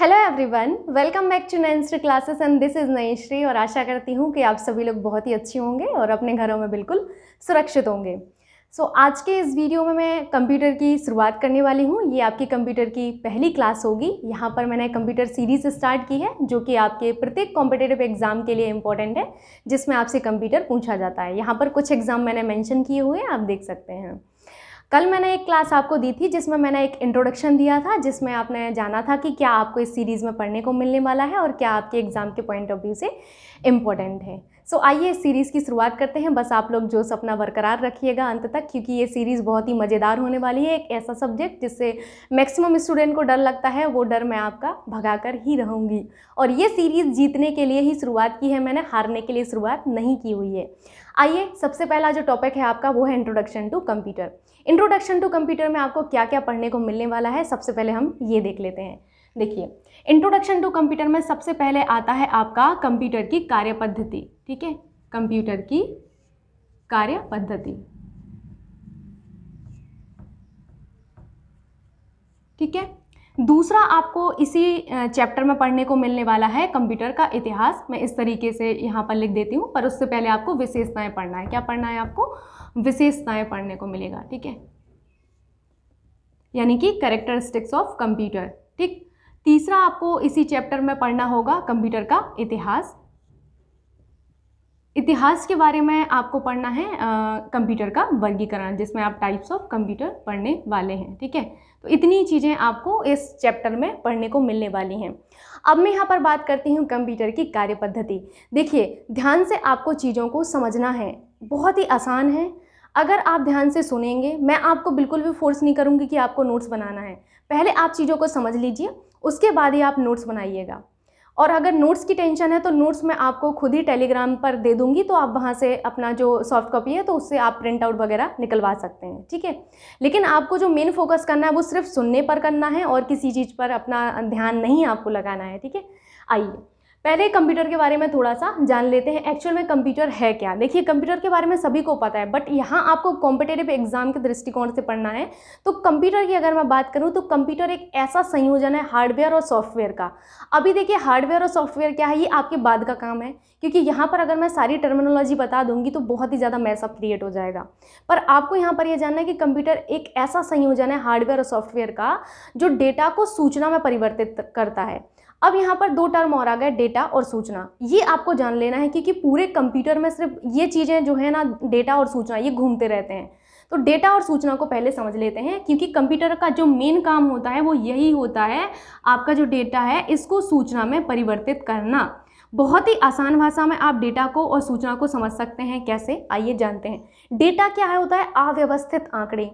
hello everyone welcome back to ninestry classes and this is Shri और आशा करती हूँ कि आप सभी लोग बहुत ही अच्छे होंगे और अपने घरों में बिल्कुल सुरक्षित होंगे सो so, आज के इस वीडियो में मैं कंप्यूटर की शुरुआत करने वाली हूँ ये आपकी कंप्यूटर की पहली क्लास होगी यहाँ पर मैंने कंप्यूटर सीरीज स्टार्ट की है जो कि आपके प्रत्येक कॉम्पिटेटिव एग्ज़ाम के लिए इंपॉर्टेंट है जिसमें आपसे कंप्यूटर पूछा जाता है यहाँ पर कुछ एग्ज़ाम मैंने मैंशन किए हुए हैं आप देख सकते हैं कल मैंने एक क्लास आपको दी थी जिसमें मैंने एक इंट्रोडक्शन दिया था जिसमें आपने जाना था कि क्या आपको इस सीरीज़ में पढ़ने को मिलने वाला है और क्या आपके एग्ज़ाम के पॉइंट ऑफ व्यू से इम्पोर्टेंट है सो so, आइए इस सीरीज़ की शुरुआत करते हैं बस आप लोग जो सपना बरकरार रखिएगा अंत तक क्योंकि ये सीरीज़ बहुत ही मज़ेदार होने वाली है एक ऐसा सब्जेक्ट जिससे मैक्सिमम स्टूडेंट को डर लगता है वो डर मैं आपका भगा कर ही रहूँगी और ये सीरीज़ जीतने के लिए ही शुरुआत की है मैंने हारने के लिए शुरुआत नहीं की हुई है आइए सबसे पहला जो टॉपिक है आपका वो है introduction to computer introduction to computer में आपको क्या क्या पढ़ने को मिलने वाला है सबसे पहले हम ये देख लेते हैं देखिए इंट्रोडक्शन टू कंप्यूटर में सबसे पहले आता है आपका कंप्यूटर की कार्य पद्धति ठीक है कंप्यूटर की कार्य पद्धति ठीक है दूसरा आपको इसी चैप्टर में पढ़ने को मिलने वाला है कंप्यूटर का इतिहास मैं इस तरीके से यहाँ पर लिख देती हूँ पर उससे पहले आपको विशेषताएं पढ़ना है क्या पढ़ना है आपको विशेषताएं पढ़ने को मिलेगा ठीक है यानी कि करेक्टरिस्टिक्स ऑफ कंप्यूटर ठीक तीसरा आपको इसी चैप्टर में पढ़ना होगा कंप्यूटर का इतिहास इतिहास के बारे में आपको पढ़ना है कंप्यूटर का वर्गीकरण जिसमें आप टाइप्स ऑफ कंप्यूटर पढ़ने वाले हैं ठीक है तो इतनी चीज़ें आपको इस चैप्टर में पढ़ने को मिलने वाली हैं अब मैं यहाँ पर बात करती हूँ कंप्यूटर की कार्य पद्धति देखिए ध्यान से आपको चीज़ों को समझना है बहुत ही आसान है अगर आप ध्यान से सुनेंगे मैं आपको बिल्कुल भी फोर्स नहीं करूँगी कि आपको नोट्स बनाना है पहले आप चीज़ों को समझ लीजिए उसके बाद ही आप नोट्स बनाइएगा और अगर नोट्स की टेंशन है तो नोट्स मैं आपको खुद ही टेलीग्राम पर दे दूंगी तो आप वहाँ से अपना जो सॉफ्ट कॉपी है तो उससे आप प्रिंट आउट वगैरह निकलवा सकते हैं ठीक है लेकिन आपको जो मेन फोकस करना है वो सिर्फ सुनने पर करना है और किसी चीज़ पर अपना ध्यान नहीं आपको लगाना है ठीक है आइए पहले कंप्यूटर के बारे में थोड़ा सा जान लेते हैं एक्चुअल में कंप्यूटर है क्या देखिए कंप्यूटर के बारे में सभी को पता है बट यहाँ आपको कॉम्पिटेटिव एग्जाम के दृष्टिकोण से पढ़ना है तो कंप्यूटर की अगर मैं बात करूँ तो कंप्यूटर एक ऐसा संयोजन है हार्डवेयर और सॉफ्टवेयर का अभी देखिए हार्डवेयर और सॉफ्टवेयर क्या है ये आपके बाद का काम है क्योंकि यहाँ पर अगर मैं सारी टर्मिनोलॉजी बता दूंगी तो बहुत ही ज़्यादा मैसअप क्रिएट हो जाएगा पर आपको यहाँ पर यह जानना है कि कंप्यूटर एक ऐसा संयोजन है हार्डवेयर और सॉफ्टवेयर का जो डेटा को सूचना में परिवर्तित करता है अब यहाँ पर दो टर्म और आ गए डेटा और सूचना ये आपको जान लेना है क्योंकि पूरे कंप्यूटर में सिर्फ ये चीज़ें जो है ना डेटा और सूचना ये घूमते रहते हैं तो डेटा और सूचना को पहले समझ लेते हैं क्योंकि कंप्यूटर का जो मेन काम होता है वो यही होता है आपका जो डेटा है इसको सूचना में परिवर्तित करना बहुत ही आसान भाषा में आप डेटा को और सूचना को समझ सकते हैं कैसे आइए जानते हैं डेटा क्या है होता है अव्यवस्थित आंकड़े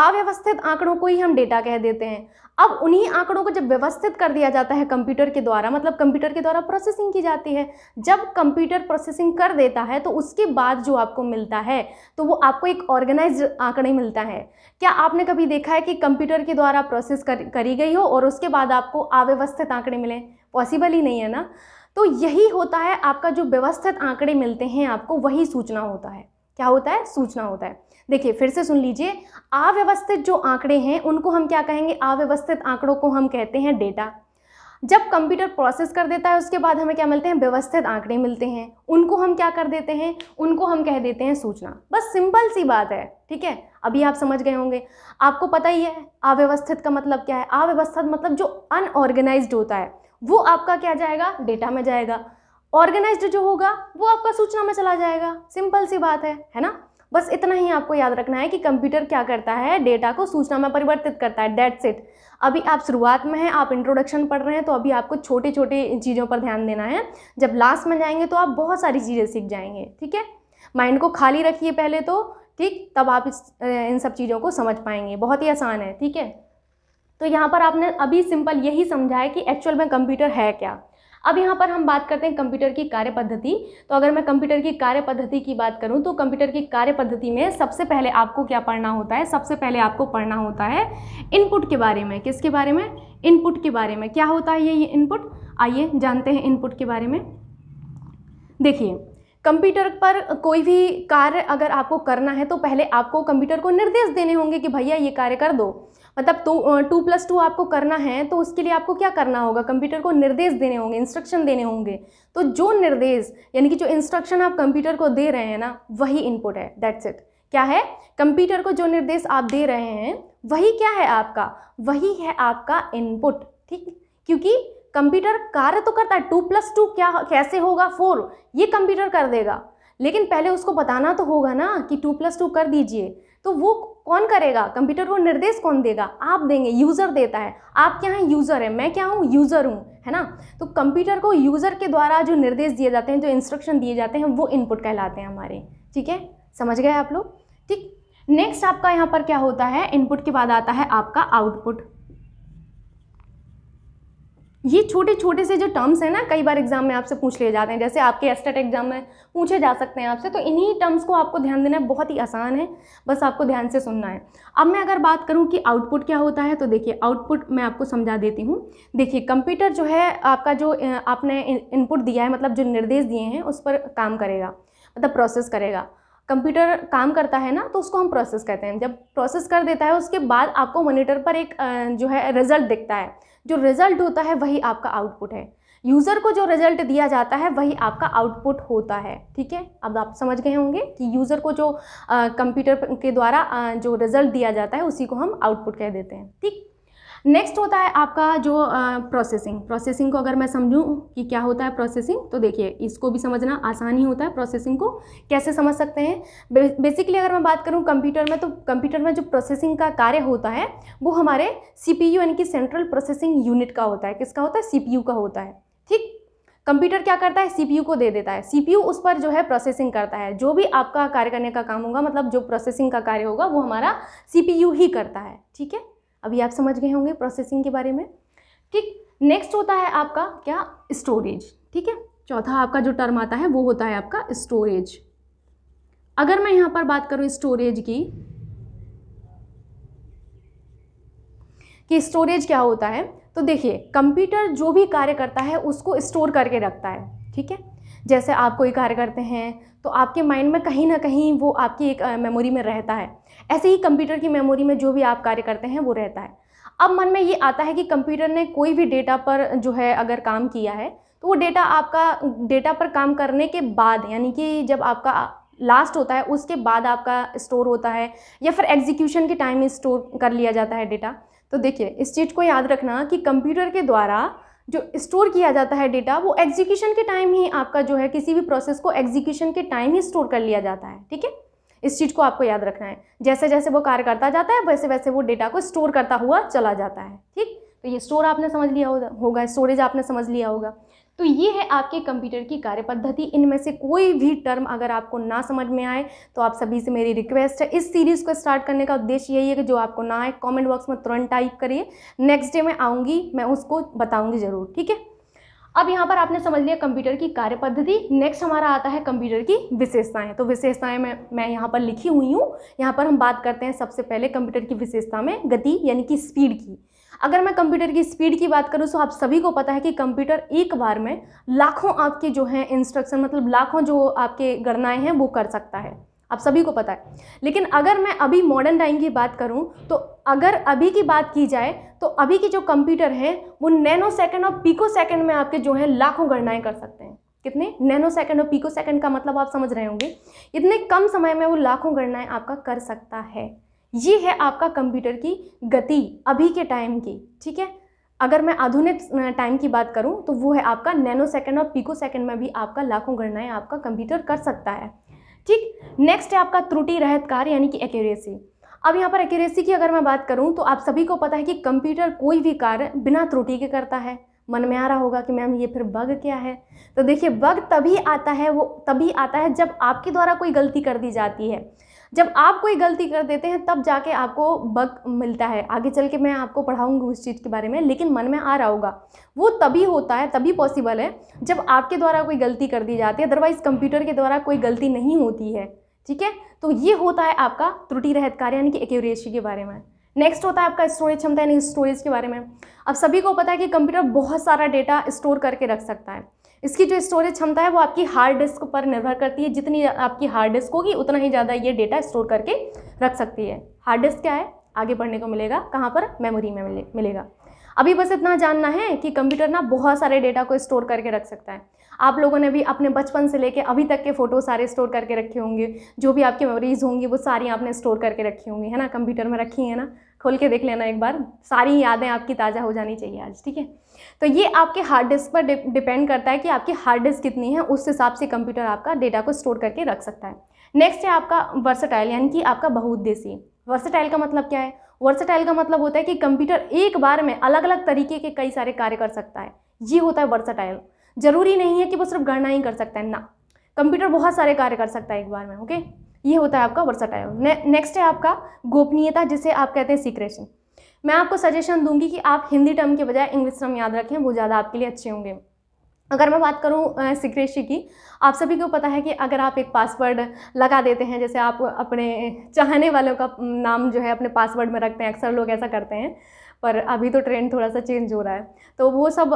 अव्यवस्थित आंकड़ों को ही हम डेटा कह देते हैं अब उन्हीं आंकड़ों को जब व्यवस्थित कर दिया जाता है कंप्यूटर के द्वारा मतलब कंप्यूटर के द्वारा प्रोसेसिंग की जाती है जब कंप्यूटर प्रोसेसिंग कर देता है तो उसके बाद जो आपको मिलता है तो वो आपको एक ऑर्गेनाइज आंकड़े मिलता है क्या आपने कभी देखा है कि कंप्यूटर के द्वारा प्रोसेस कर, करी गई हो और उसके बाद आपको अव्यवस्थित आंकड़े मिले पॉसिबल ही नहीं है ना तो यही होता है आपका जो व्यवस्थित आंकड़े मिलते हैं आपको वही सूचना होता है क्या होता है सूचना होता है देखिए फिर से सुन लीजिए अव्यवस्थित जो आंकड़े हैं उनको हम क्या कहेंगे अव्यवस्थित आंकड़ों को हम कहते हैं डेटा जब कंप्यूटर प्रोसेस कर देता है उसके बाद हमें क्या मिलते हैं व्यवस्थित आंकड़े मिलते हैं उनको हम क्या कर देते हैं उनको हम कह देते हैं सूचना बस सिंपल सी बात है ठीक है अभी आप समझ गए होंगे आपको पता ही है अव्यवस्थित का मतलब क्या है अव्यवस्थित मतलब जो अनऑर्गेनाइज होता है वो आपका क्या जाएगा डेटा में जाएगा ऑर्गेनाइज्ड जो होगा वो आपका सूचना में चला जाएगा सिंपल सी बात है है ना बस इतना ही आपको याद रखना है कि कंप्यूटर क्या करता है डेटा को सूचना में परिवर्तित करता है डेट सेट अभी आप शुरुआत में हैं आप इंट्रोडक्शन पढ़ रहे हैं तो अभी आपको छोटे छोटे चीज़ों पर ध्यान देना है जब लास्ट में जाएंगे तो आप बहुत सारी चीज़ें सीख जाएंगे ठीक है माइंड को खाली रखिए पहले तो ठीक तब आप इस इन सब चीज़ों को समझ पाएंगे बहुत ही आसान है ठीक है तो यहाँ पर आपने अभी सिंपल यही समझा है कि एक्चुअल में कंप्यूटर है क्या अब यहाँ पर हम बात करते हैं कंप्यूटर की कार्य पद्धति तो अगर मैं कंप्यूटर की कार्य पद्धति की बात करूँ तो कंप्यूटर की कार्य पद्धति में सबसे पहले आपको क्या पढ़ना होता है सबसे पहले आपको पढ़ना होता है इनपुट के बारे में किसके बारे में इनपुट के बारे में क्या होता है ये इनपुट आइए जानते हैं इनपुट के बारे में देखिए कंप्यूटर पर कोई भी कार्य अगर आपको करना है तो पहले आपको कंप्यूटर को निर्देश देने होंगे कि भैया ये कार्य कर दो मतलब तो टू प्लस टू आपको करना है तो उसके लिए आपको क्या करना होगा कंप्यूटर को निर्देश देने होंगे इंस्ट्रक्शन देने होंगे तो जो निर्देश यानी कि जो इंस्ट्रक्शन आप कंप्यूटर को दे रहे हैं ना वही इनपुट है दैट्स इट क्या है कंप्यूटर को जो निर्देश आप दे रहे हैं वही क्या है आपका वही है आपका इनपुट ठीक क्योंकि कंप्यूटर कार्य तो करता है टू प्लस टू क्या कैसे होगा फोर ये कंप्यूटर कर देगा लेकिन पहले उसको बताना तो होगा ना कि टू प्लस टू कर दीजिए तो वो कौन करेगा कंप्यूटर को निर्देश कौन देगा आप देंगे यूज़र देता है आप क्या हैं यूज़र है मैं क्या हूँ यूज़र हूँ है ना तो कंप्यूटर को यूज़र के द्वारा जो निर्देश दिए जाते हैं जो इंस्ट्रक्शन दिए जाते हैं वो इनपुट कहलाते हैं हमारे ठीक है समझ गए आप लोग ठीक नेक्स्ट आपका यहाँ पर क्या होता है इनपुट के बाद आता है आपका आउटपुट ये छोटे छोटे से जो टर्म्स हैं ना कई बार एग्जाम में आपसे पूछ लिए जाते हैं जैसे आपके एस्टेट एग्जाम में पूछे जा सकते हैं आपसे तो इन्हीं टर्म्स को आपको ध्यान देना बहुत ही आसान है बस आपको ध्यान से सुनना है अब मैं अगर बात करूँ कि आउटपुट क्या होता है तो देखिए आउटपुट मैं आपको समझा देती हूँ देखिए कंप्यूटर जो है आपका जो आपने इनपुट दिया है मतलब जो निर्देश दिए हैं उस पर काम करेगा मतलब प्रोसेस करेगा कंप्यूटर काम करता है ना तो उसको हम प्रोसेस कहते हैं जब प्रोसेस कर देता है उसके बाद आपको मोनिटर पर एक जो है रिज़ल्ट दिखता है जो रिजल्ट होता है वही आपका आउटपुट है यूज़र को जो रिजल्ट दिया जाता है वही आपका आउटपुट होता है ठीक है अब आप समझ गए होंगे कि यूज़र को जो कंप्यूटर के द्वारा आ, जो रिजल्ट दिया जाता है उसी को हम आउटपुट कह देते हैं ठीक नेक्स्ट होता है आपका जो प्रोसेसिंग प्रोसेसिंग को अगर मैं समझूँ कि क्या होता है प्रोसेसिंग तो देखिए इसको भी समझना आसान ही होता है प्रोसेसिंग को कैसे समझ सकते हैं बेसिकली अगर मैं बात करूँ कंप्यूटर में तो कंप्यूटर में जो प्रोसेसिंग का कार्य होता है वो हमारे सी यानी कि सेंट्रल प्रोसेसिंग यूनिट का होता है किसका होता है सी का होता है ठीक कंप्यूटर क्या करता है सीपीयू को दे देता है सीपीयू उस पर जो है प्रोसेसिंग करता है जो भी आपका कार्य करने का काम होगा मतलब जो प्रोसेसिंग का कार्य होगा वो हमारा सीपीयू ही करता है ठीक है अभी आप समझ गए होंगे प्रोसेसिंग के बारे में ठीक नेक्स्ट होता है आपका क्या स्टोरेज ठीक है चौथा आपका जो टर्म आता है वो होता है आपका स्टोरेज अगर मैं यहाँ पर बात करूँ स्टोरेज की कि स्टोरेज क्या होता है तो देखिए कंप्यूटर जो भी कार्य करता है उसको स्टोर करके रखता है ठीक है जैसे आप कोई कार्य करते हैं तो आपके माइंड में कहीं ना कहीं वो आपकी एक मेमोरी में रहता है ऐसे ही कंप्यूटर की मेमोरी में जो भी आप कार्य करते हैं वो रहता है अब मन में ये आता है कि कंप्यूटर ने कोई भी डेटा पर जो है अगर काम किया है तो वो डेटा आपका डेटा पर काम करने के बाद यानी कि जब आपका लास्ट होता है उसके बाद आपका स्टोर होता है या फिर एग्जीक्यूशन के टाइम स्टोर कर लिया जाता है डेटा तो देखिए इस चीज़ को याद रखना कि कंप्यूटर के द्वारा जो स्टोर किया जाता है डेटा वो एग्जीक्यूशन के टाइम ही आपका जो है किसी भी प्रोसेस को एग्जीक्यूशन के टाइम ही स्टोर कर लिया जाता है ठीक है इस चीज़ को आपको याद रखना है जैसे जैसे वो कार्य करता जाता है वैसे वैसे वो डेटा को स्टोर करता हुआ चला जाता है ठीक तो ये स्टोर आपने समझ लिया होगा स्टोरेज आपने समझ लिया होगा तो ये है आपके कंप्यूटर की कार्यपद्धति इनमें से कोई भी टर्म अगर आपको ना समझ में आए तो आप सभी से मेरी रिक्वेस्ट है इस सीरीज़ को स्टार्ट करने का उद्देश्य यही है कि जो आपको ना आए कॉमेंट बॉक्स में तुरंत टाइप करिए नेक्स्ट डे मैं आऊँगी मैं उसको बताऊँगी ज़रूर ठीक है अब यहाँ पर आपने समझ लिया कंप्यूटर की कार्य पद्धति नेक्स्ट हमारा आता है कंप्यूटर की विशेषताएं तो विशेषताएं मैं मैं यहाँ पर लिखी हुई हूँ यहाँ पर हम बात करते हैं सबसे पहले कंप्यूटर की विशेषता में गति यानी कि स्पीड की अगर मैं कंप्यूटर की स्पीड की बात करूँ तो आप सभी को पता है कि कंप्यूटर एक बार में लाखों आपके जो हैं इंस्ट्रक्शन मतलब लाखों जो आपके गणनाएँ हैं वो कर सकता है आप सभी को पता है लेकिन अगर मैं अभी मॉडर्न टाइम की बात करूं तो अगर अभी की बात की जाए तो अभी की जो कंप्यूटर हैं वो नैनो सेकेंड और पीको सेकेंड में आपके जो है लाखों गणनाएं कर सकते हैं कितने नैनो सेकेंड और पीको सेकेंड का मतलब आप समझ रहे होंगे इतने कम समय में वो लाखों गणनाएं आपका कर सकता है ये है आपका कंप्यूटर की गति अभी के टाइम की ठीक है अगर मैं आधुनिक टाइम की बात करूं तो वो है आपका नैनो सेकेंड और पिको सेकेंड में भी आपका लाखों गणनाएं आपका कंप्यूटर कर सकता है ठीक नेक्स्ट है आपका त्रुटि रहित कार्य यानी कि एक्यूरेसी अब यहाँ पर एक्यूरेसी की अगर मैं बात करूँ तो आप सभी को पता है कि कंप्यूटर कोई भी कार्य बिना त्रुटि के करता है मन में आ रहा होगा कि मैम ये फिर बग क्या है तो देखिए बग तभी आता है वो तभी आता है जब आपके द्वारा कोई गलती कर दी जाती है जब आप कोई गलती कर देते हैं तब जाके आपको बग मिलता है आगे चल के मैं आपको पढ़ाऊँगी उस चीज़ के बारे में लेकिन मन में आ रहा होगा वो तभी होता है तभी पॉसिबल है जब आपके द्वारा कोई गलती कर दी जाती है अदरवाइज़ कंप्यूटर के द्वारा कोई गलती नहीं होती है ठीक है तो ये होता है आपका त्रुटि रहित कार्य यानी कि एक्यूरेसी के बारे में नेक्स्ट होता है आपका स्टोरेज क्षमता यानी स्टोरेज के बारे में अब सभी को पता है कि कंप्यूटर बहुत सारा डेटा स्टोर करके रख सकता है इसकी जो स्टोरेज क्षमता है वो आपकी हार्ड डिस्क पर निर्भर करती है जितनी आपकी हार्ड डिस्क होगी उतना ही ज़्यादा ये डेटा स्टोर करके रख सकती है हार्ड डिस्क क्या है आगे बढ़ने को मिलेगा कहाँ पर मेमोरी में मिले, मिलेगा अभी बस इतना जानना है कि कंप्यूटर ना बहुत सारे डेटा को स्टोर करके रख सकता है आप लोगों ने भी अपने बचपन से लेके अभी तक के फ़ोटो सारे स्टोर करके रखे होंगे जो भी आपकी मेमोरीज़ होंगी वो सारी आपने स्टोर करके रखी होंगी है ना कंप्यूटर में रखी है ना खोल के देख लेना एक बार सारी यादें आपकी ताज़ा हो जानी चाहिए आज ठीक है तो ये आपके हार्ड डिस्क पर डिपेंड करता है कि आपकी हार्ड डिस्क कितनी है उस हिसाब से कंप्यूटर आपका डेटा को स्टोर करके रख सकता है नेक्स्ट है आपका वर्सटाइल यानी कि आपका बहुउद्देशीय वर्सटाइल का मतलब क्या है वर्सटाइल का मतलब होता है कि कंप्यूटर एक बार में अलग अलग तरीके के कई सारे कार्य कर सकता है ये होता है वर्सटाइल जरूरी नहीं है कि वो सिर्फ गणना ही कर सकता है ना कंप्यूटर बहुत सारे कार्य कर सकता है एक बार में ओके ये होता है आपका वर्साटाइल ने, नेक्स्ट है आपका गोपनीयता जिसे आप कहते हैं सीक्रेशन मैं आपको सजेशन दूंगी कि आप हिंदी टर्म के बजाय इंग्लिश टर्म याद रखें वो ज़्यादा आपके लिए अच्छे होंगे अगर मैं बात करूँ सिक्रेसी की आप सभी को पता है कि अगर आप एक पासवर्ड लगा देते हैं जैसे आप अपने चाहने वालों का नाम जो है अपने पासवर्ड में रखते हैं अक्सर लोग ऐसा करते हैं पर अभी तो ट्रेंड थोड़ा सा चेंज हो रहा है तो वो सब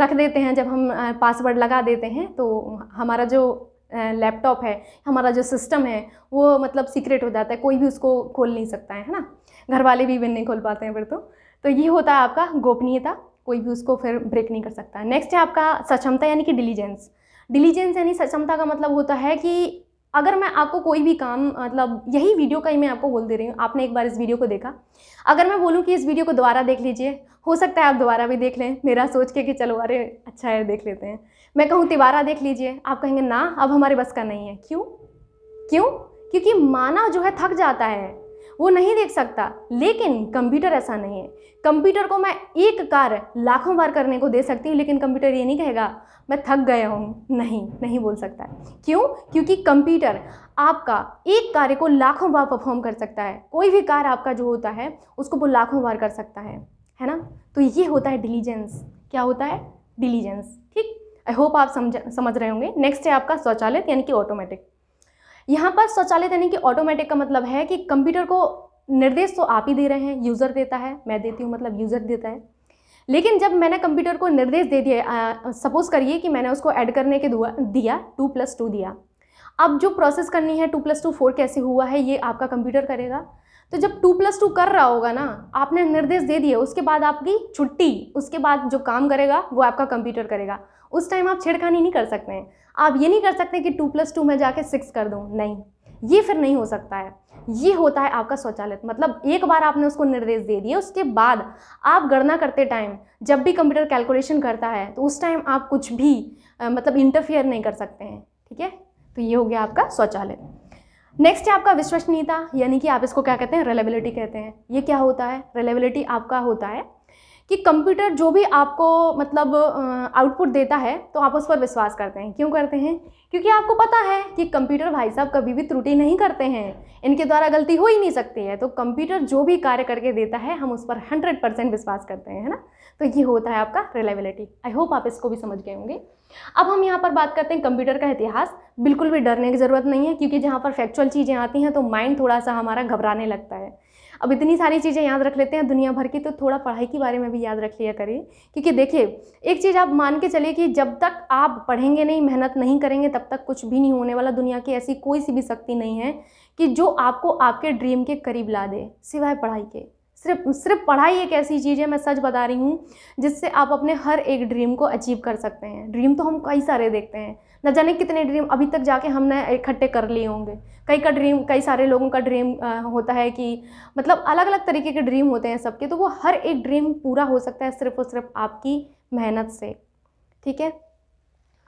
रख देते हैं जब हम पासवर्ड लगा देते हैं तो हमारा जो लैपटॉप है हमारा जो सिस्टम है वो मतलब सीक्रेट हो जाता है कोई भी उसको खोल नहीं सकता है है ना घर वाले भी बिन नहीं खोल पाते हैं फिर तो तो ये होता है आपका गोपनीयता कोई भी उसको फिर ब्रेक नहीं कर सकता नेक्स्ट है आपका सक्षमता यानी कि डिलीजेंस डिलीजेंस यानी सक्षमता का मतलब होता है कि अगर मैं आपको कोई भी काम मतलब यही वीडियो का ही मैं आपको बोल दे रही हूँ आपने एक बार इस वीडियो को देखा अगर मैं बोलूँ कि इस वीडियो को दोबारा देख लीजिए हो सकता है आप दोबारा भी देख लें मेरा सोच के कि चलो अरे अच्छा है देख लेते हैं मैं कहूँ तिबारा देख लीजिए आप कहेंगे ना अब हमारे बस का नहीं है क्यों क्यों क्योंकि मानव जो है थक जाता है वो नहीं देख सकता लेकिन कंप्यूटर ऐसा नहीं है कंप्यूटर को मैं एक कार्य लाखों बार करने को दे सकती हूँ लेकिन कंप्यूटर ये नहीं कहेगा मैं थक गया हूँ नहीं नहीं बोल सकता है क्यों क्योंकि कंप्यूटर आपका एक कार्य को लाखों बार परफॉर्म कर सकता है कोई भी कार्य आपका जो होता है उसको वो लाखों बार कर सकता है है ना तो ये होता है डिलीजेंस क्या होता है डिलीजेंस ठीक आई होप आप समझ समझ रहे होंगे नेक्स्ट है आपका स्वचालित यानी कि ऑटोमेटिक यहाँ पर स्वचालित यानी कि ऑटोमेटिक का मतलब है कि कंप्यूटर को निर्देश तो आप ही दे रहे हैं यूज़र देता है मैं देती हूँ मतलब यूज़र देता है लेकिन जब मैंने कंप्यूटर को निर्देश दे दिया सपोज़ करिए कि मैंने उसको ऐड करने के दिया टू प्लस टू दिया अब जो प्रोसेस करनी है टू प्लस टू फोर कैसे हुआ है ये आपका कंप्यूटर करेगा तो जब टू प्लस टू कर रहा होगा ना आपने निर्देश दे दिए उसके बाद आपकी छुट्टी उसके बाद जो काम करेगा वो आपका कंप्यूटर करेगा उस टाइम आप छेड़खानी नहीं कर सकते हैं आप ये नहीं कर सकते कि टू प्लस टू में जाके सिक्स कर दूँ नहीं ये फिर नहीं हो सकता है ये होता है आपका स्वचालित मतलब एक बार आपने उसको निर्देश दे दिए उसके बाद आप गणना करते टाइम जब भी कंप्यूटर कैलकुलेशन करता है तो उस टाइम आप कुछ भी आ, मतलब इंटरफेयर नहीं कर सकते हैं ठीक है तो ये हो गया आपका स्वचालित नेक्स्ट है आपका विश्वसनीयता यानी कि आप इसको क्या कहते हैं रिलेबिलिटी कहते हैं ये क्या होता है रिलेबिलिटी आपका होता है कि कंप्यूटर जो भी आपको मतलब आउटपुट देता है तो आप उस पर विश्वास करते हैं क्यों करते हैं क्योंकि आपको पता है कि कंप्यूटर भाई साहब कभी भी त्रुटि नहीं करते हैं इनके द्वारा गलती हो ही नहीं सकती है तो कंप्यूटर जो भी कार्य करके देता है हम उस पर हंड्रेड परसेंट विश्वास करते हैं है ना तो ये होता है आपका रिलायबिलिटी आई होप आप इसको भी समझ गए होंगे अब हम यहाँ पर बात करते हैं कंप्यूटर का इतिहास बिल्कुल भी डरने की ज़रूरत नहीं है क्योंकि जहाँ पर फैक्चुअल चीज़ें आती हैं तो माइंड थोड़ा सा हमारा घबराने लगता है अब इतनी सारी चीज़ें याद रख लेते हैं दुनिया भर की तो थोड़ा पढ़ाई के बारे में भी याद रख लिया करिए क्योंकि देखिए एक चीज़ आप मान के चलिए कि जब तक आप पढ़ेंगे नहीं मेहनत नहीं करेंगे तब तक कुछ भी नहीं होने वाला दुनिया की ऐसी कोई सी भी शक्ति नहीं है कि जो आपको आपके ड्रीम के करीब ला दे सिवाय पढ़ाई के सिर्फ सिर्फ पढ़ाई एक ऐसी चीज़ है मैं सच बता रही हूँ जिससे आप अपने हर एक ड्रीम को अचीव कर सकते हैं ड्रीम तो हम कई सारे देखते हैं न जाने कितने ड्रीम अभी तक जाके हमने इकट्ठे कर लिए होंगे कई का ड्रीम कई सारे लोगों का ड्रीम होता है कि मतलब अलग अलग तरीके के ड्रीम होते हैं सबके तो वो हर एक ड्रीम पूरा हो सकता है सिर्फ और सिर्फ आपकी मेहनत से ठीक है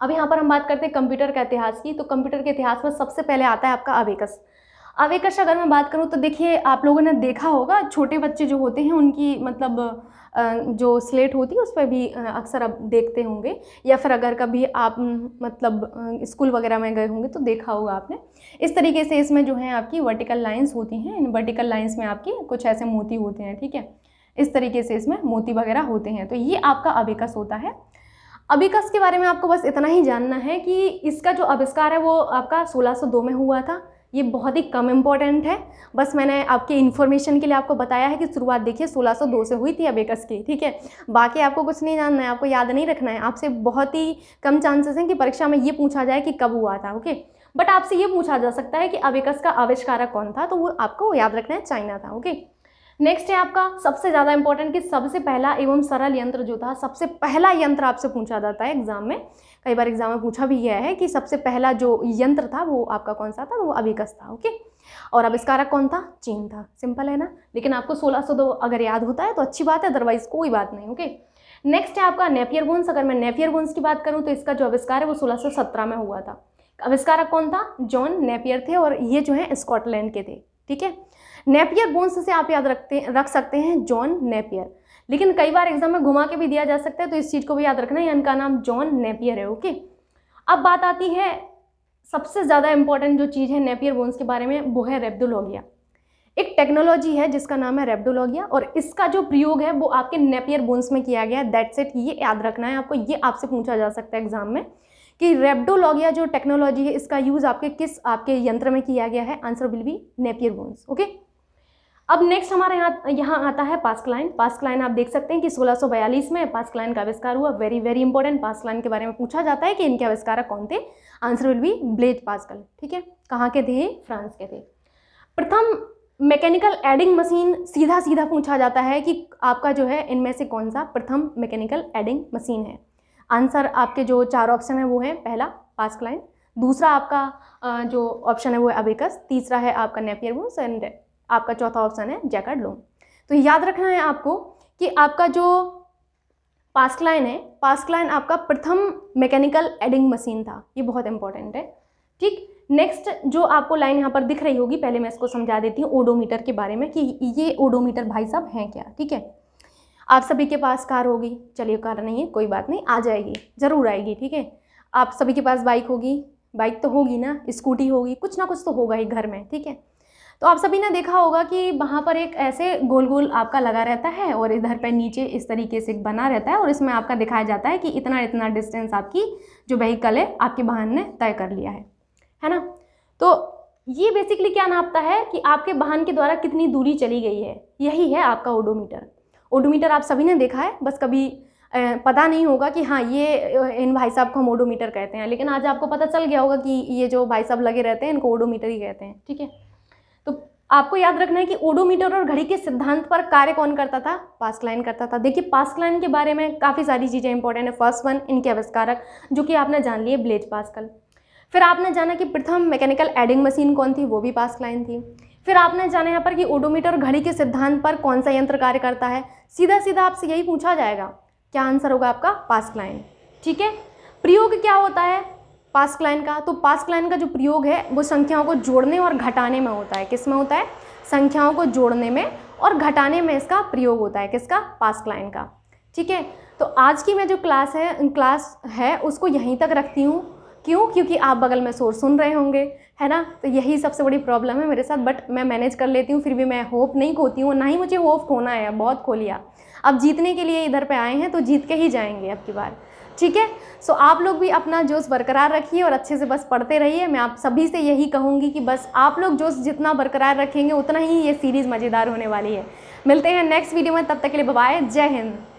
अब यहाँ पर हम बात करते हैं कंप्यूटर का इतिहास की तो कंप्यूटर के इतिहास में सबसे पहले आता है आपका अबेकस आवेकश अच्छा, अगर मैं बात करूँ तो देखिए आप लोगों ने देखा होगा छोटे बच्चे जो होते हैं उनकी मतलब जो स्लेट होती है उस पर भी अक्सर आप देखते होंगे या फिर अगर कभी आप मतलब स्कूल वगैरह में गए होंगे तो देखा होगा आपने इस तरीके से इसमें जो है आपकी वर्टिकल लाइंस होती हैं इन वर्टिकल लाइंस में आपकी कुछ ऐसे मोती होते हैं ठीक है इस तरीके से इसमें मोती वगैरह होते हैं तो ये आपका अभिकस होता है अभिकस के बारे में आपको बस इतना ही जानना है कि इसका जो आविष्कार है वो आपका सोलह में हुआ था ये बहुत ही कम इम्पॉर्टेंट है बस मैंने आपके इन्फॉर्मेशन के लिए आपको बताया है कि शुरुआत देखिए 1602 से हुई थी अबेकस की ठीक है बाकी आपको कुछ नहीं जानना है आपको याद नहीं रखना है आपसे बहुत ही कम चांसेस हैं कि परीक्षा में ये पूछा जाए कि कब हुआ था ओके बट आपसे ये पूछा जा सकता है कि अबेकस का आविष्कारक कौन था तो वो आपको याद रखना है चाइना था ओके नेक्स्ट है आपका सबसे ज़्यादा इंपॉर्टेंट कि सबसे पहला एवं सरल यंत्र जो था सबसे पहला यंत्र आपसे पूछा जाता है एग्जाम में कई बार एग्जाम में पूछा भी गया है कि सबसे पहला जो यंत्र था वो आपका कौन सा था वो अभिकस था ओके और आविष्कारक कौन था चीन था सिंपल है ना लेकिन आपको सोलह सौ दो अगर याद होता है तो अच्छी बात है अदरवाइज कोई बात नहीं ओके नेक्स्ट है आपका नेपियर बोन्स अगर मैं नेपियर बोन्स की बात करूँ तो इसका जो आविष्कार है वो सोलह में हुआ था आविष्कारक कौन था जॉन नेपियर थे और ये जो है स्कॉटलैंड के थे ठीक है नेपियर बोन्स से आप याद रखते रख सकते हैं जॉन नेपियर लेकिन कई बार एग्जाम में घुमा के भी दिया जा सकता है तो इस चीज़ को भी याद रखना है इनका नाम जॉन नेपियर है ओके अब बात आती है सबसे ज़्यादा इंपॉर्टेंट जो चीज़ है नेपियर बोन्स के बारे में वो है रेब्दोलॉगिया एक टेक्नोलॉजी है जिसका नाम है रेब्डोलॉगिया और इसका जो प्रयोग है वो आपके नेपियर बोन्स में किया गया है दैट्स इट ये याद रखना है आपको ये आपसे पूछा जा सकता है एग्जाम में कि रेब्डोलॉगिया जो टेक्नोलॉजी है इसका यूज़ आपके किस आपके यंत्र में किया गया है answer will be Napier bones okay अब नेक्स्ट हमारे यहाँ यहाँ आता है पास्कलाइन पास्कलाइन आप देख सकते हैं कि 1642 में पास्कलाइन का आविष्कार हुआ वेरी वेरी इंपॉर्टेंट पास्कलाइन के बारे में पूछा जाता है कि इनके आविष्कारक कौन थे answer will be Blaise Pascal ठीक है कहाँ के थे फ्रांस के थे प्रथम मैकेनिकल एडिंग मशीन सीधा सीधा पूछा जाता है कि आपका जो है इनमें से कौन सा प्रथम मैकेनिकल एडिंग मशीन है आंसर आपके जो चार ऑप्शन है वो है पहला पास्कलाइन दूसरा आपका जो ऑप्शन है वो है अबेकस तीसरा है आपका नेपियर वोस एंड आपका चौथा ऑप्शन है जैकड लोन तो याद रखना है आपको कि आपका जो पास्कलाइन है पास्कलाइन आपका प्रथम मैकेनिकल एडिंग मशीन था ये बहुत इंपॉर्टेंट है ठीक नेक्स्ट जो आपको लाइन यहाँ पर दिख रही होगी पहले मैं इसको समझा देती हूँ ओडोमीटर के बारे में कि ये ओडोमीटर भाई साहब हैं क्या ठीक है आप सभी के पास कार होगी चलिए कार नहीं है कोई बात नहीं आ जाएगी ज़रूर आएगी ठीक है आप सभी के पास बाइक होगी बाइक तो होगी ना स्कूटी होगी कुछ ना कुछ तो होगा ही घर में ठीक है तो आप सभी ने देखा होगा कि वहाँ पर एक ऐसे गोल गोल आपका लगा रहता है और इधर पर नीचे इस तरीके से बना रहता है और इसमें आपका दिखाया जाता है कि इतना इतना डिस्टेंस आपकी जो वहीकल है आपके वाहन ने तय कर लिया है है ना तो ये बेसिकली क्या नापता है कि आपके वाहन के द्वारा कितनी दूरी चली गई है यही है आपका ओडोमीटर ओडोमीटर आप सभी ने देखा है बस कभी पता नहीं होगा कि हाँ ये इन भाई साहब को हम ओडोमीटर कहते हैं लेकिन आज आपको पता चल गया होगा कि ये जो भाई साहब लगे रहते हैं इनको ओडोमीटर ही कहते हैं ठीक है तो आपको याद रखना है कि ओडोमीटर और घड़ी के सिद्धांत पर कार्य कौन करता था पास्कलाइन करता था देखिए पास्कलाइन के बारे में काफ़ी सारी चीज़ें इंपॉर्टेंट है फर्स्ट वन इनके आविष्कारक जो कि आपने जान लिए ब्लेज पास्कल फिर आपने जाना कि प्रथम मैकेनिकल एडिंग मशीन कौन थी वो भी पास्कलाइन थी फिर आपने जाना यहाँ पर कि ओडोमीटर घड़ी के सिद्धांत पर कौन सा यंत्र कार्य करता है सीधा सीधा आपसे यही पूछा जाएगा क्या आंसर होगा आपका पास्कलाइन ठीक है प्रयोग क्या होता है पास क्लाइन का तो पास क्लाइन का जो प्रयोग है वो संख्याओं को जोड़ने और घटाने में होता है किस में होता है संख्याओं को जोड़ने में और घटाने में इसका प्रयोग होता है किसका पास क्लाइन का ठीक है तो आज की मैं जो क्लास है क्लास है उसको यहीं तक रखती हूँ क्यों क्योंकि आप बगल में शोर सुन रहे होंगे है ना तो यही सबसे बड़ी प्रॉब्लम है मेरे साथ बट मैं मैनेज कर लेती हूँ फिर भी मैं होप नहीं खोती हूँ ना ही मुझे होप खोना है बहुत खो लिया अब जीतने के लिए इधर पे आए हैं तो जीत के ही जाएंगे अब की बार ठीक है सो आप लोग भी अपना जोश बरकरार रखिए और अच्छे से बस पढ़ते रहिए मैं आप सभी से यही कहूँगी कि बस आप लोग जोश जितना बरकरार रखेंगे उतना ही ये सीरीज़ मज़ेदार होने वाली है मिलते हैं नेक्स्ट वीडियो में तब तक के लिए बबाए जय हिंद